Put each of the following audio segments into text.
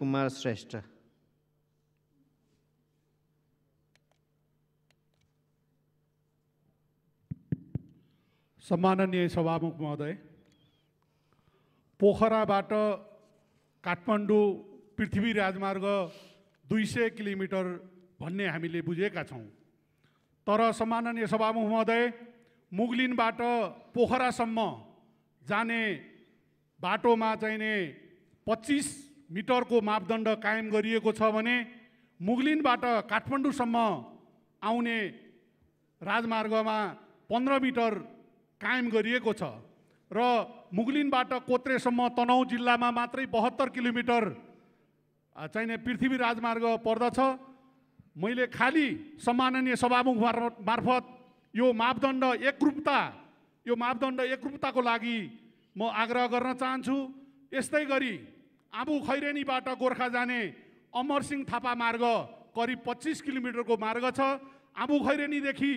कुमार श्रेष्ठ सम्माननीय सभामुख महोदय पोखराबाट काठमाडौँ पृथ्वी राजमार्ग दुई सय किलोमिटर भन्ने हामीले बुझेका छौँ तर सम्माननीय सभामुख महोदय मुगलिनबाट पोखरासम्म जाने बाटोमा चाहिने पच्चिस मिटरको मापदण्ड कायम गरिएको छ भने मुगलिनबाट काठमाडौँसम्म आउने राजमार्गमा पन्ध्र मिटर कायम गरिएको छ र मुगलिनबाट कोत्रेसम्म तनहुँ जिल्लामा मात्रै बहत्तर किलोमिटर चाहिने पृथ्वी राजमार्ग पर्दछ मैले खालि सम्माननीय सभामुख मार्फत यो मापदण्ड एकरूपता यो मापदण्ड एकरूपताको लागि म आग्रह गर्न चाहन्छु यस्तै गरी आबु खैरेनीबाट गोर्खा जाने अमरसिंह थापा मार्ग करिब पच्चिस किलोमिटरको मार्ग छ आबु खैरेनीदेखि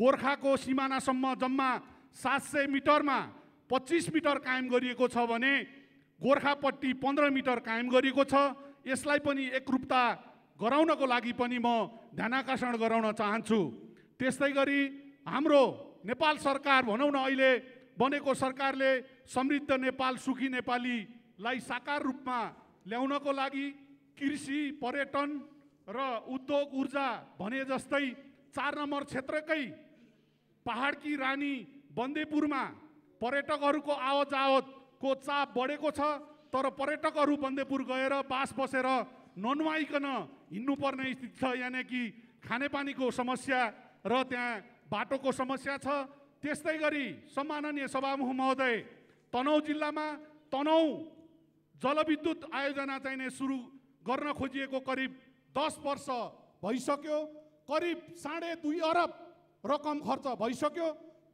गोर्खाको सिमानासम्म जम्मा सात सय मिटरमा पच्चिस मिटर कायम गरिएको छ भने गोर्खापट्टि पन्ध्र मिटर कायम गरिएको छ यसलाई पनि एकरूपता गराउनको लागि पनि म ध्यानकर्षण गराउन चाहन्छु त्यस्तै गरी हाम्रो नेपाल सरकार भनौँ न अहिले बनेको सरकारले समृद्ध नेपाल सुखी नेपाली लाई साकार रूपमा ल्याउनको लागि कृषि पर्यटन र उद्योग ऊर्जा भने जस्तै चार नम्बर क्षेत्रकै पहाडकी रानी बन्देपुरमा पर्यटकहरूको आवत जावतको चाप बढेको छ तर पर्यटकहरू बन्देपुर गएर बास बसेर ननुहाइकन हिँड्नुपर्ने स्थिति छ यानि कि खानेपानीको समस्या र त्यहाँ बाटोको समस्या छ त्यस्तै गरी सम्माननीय सभामुख महोदय तनहुँ जिल्लामा तनहुँ जलविद्युत आयोजना चाहिँ सुरु गर्न खोजिएको करिब दस वर्ष भइसक्यो करिब साढे दुई अरब रकम खर्च भइसक्यो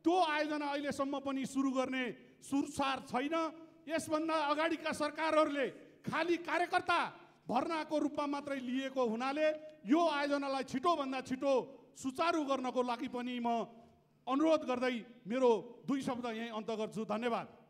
त्यो आयोजना अहिलेसम्म पनि सुरु गर्ने सुरसार छैन यसभन्दा अगाडिका सरकारहरूले खालि कार्यकर्ता भर्नाको रूपमा मात्रै लिएको हुनाले यो आयोजनालाई छिटोभन्दा छिटो सुचारु गर्नको लागि पनि म अनुरोध गर्दै मेरो दुई शब्द यहीँ अन्त गर्छु धन्यवाद